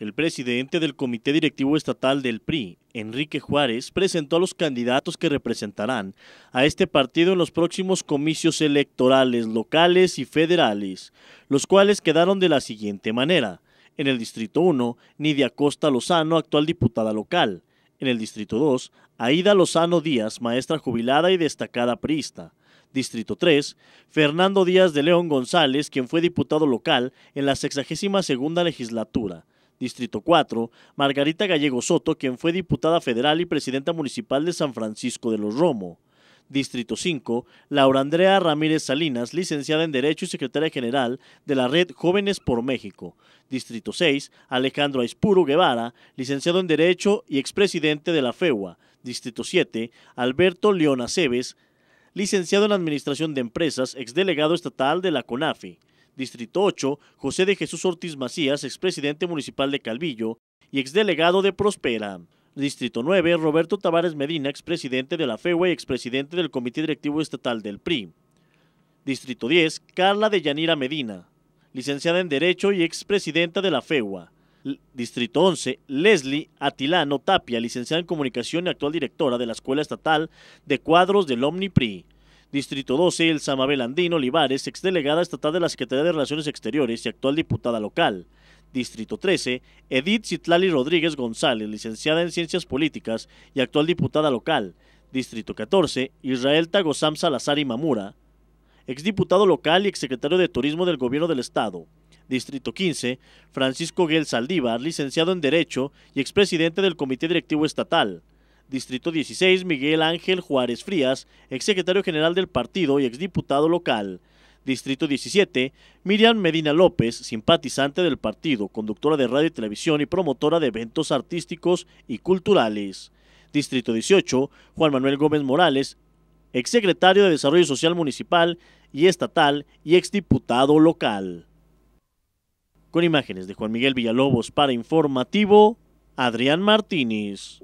El presidente del Comité Directivo Estatal del PRI, Enrique Juárez, presentó a los candidatos que representarán a este partido en los próximos comicios electorales locales y federales, los cuales quedaron de la siguiente manera. En el Distrito 1, Nidia Costa Lozano, actual diputada local. En el Distrito 2, Aida Lozano Díaz, maestra jubilada y destacada priista. Distrito 3, Fernando Díaz de León González, quien fue diputado local en la 62 legislatura. Distrito 4, Margarita Gallego Soto, quien fue diputada federal y presidenta municipal de San Francisco de los Romo. Distrito 5, Laura Andrea Ramírez Salinas, licenciada en Derecho y secretaria general de la Red Jóvenes por México. Distrito 6, Alejandro Aispuro Guevara, licenciado en Derecho y expresidente de la FEUA. Distrito 7, Alberto Leona Cebes, licenciado en Administración de Empresas, exdelegado estatal de la CONAFI. Distrito 8, José de Jesús Ortiz Macías, expresidente municipal de Calvillo y exdelegado de Prospera. Distrito 9, Roberto Tavares Medina, expresidente de la FEUA y expresidente del Comité Directivo Estatal del PRI. Distrito 10, Carla de Yanira Medina, licenciada en Derecho y expresidenta de la FEUA. Distrito 11, Leslie Atilano Tapia, licenciada en Comunicación y actual directora de la Escuela Estatal de Cuadros del OmniPRI. Distrito 12, El Mabel Andino Olivares, exdelegada estatal de la Secretaría de Relaciones Exteriores y actual diputada local. Distrito 13, Edith Citlali Rodríguez González, licenciada en Ciencias Políticas y actual diputada local. Distrito 14, Israel Tagosam Salazar y Mamura, exdiputado local y exsecretario de Turismo del Gobierno del Estado. Distrito 15, Francisco Guel Saldívar, licenciado en Derecho y expresidente del Comité Directivo Estatal. Distrito 16, Miguel Ángel Juárez Frías, exsecretario general del partido y exdiputado local. Distrito 17, Miriam Medina López, simpatizante del partido, conductora de radio y televisión y promotora de eventos artísticos y culturales. Distrito 18, Juan Manuel Gómez Morales, exsecretario de Desarrollo Social Municipal y Estatal y exdiputado local. Con imágenes de Juan Miguel Villalobos para Informativo, Adrián Martínez.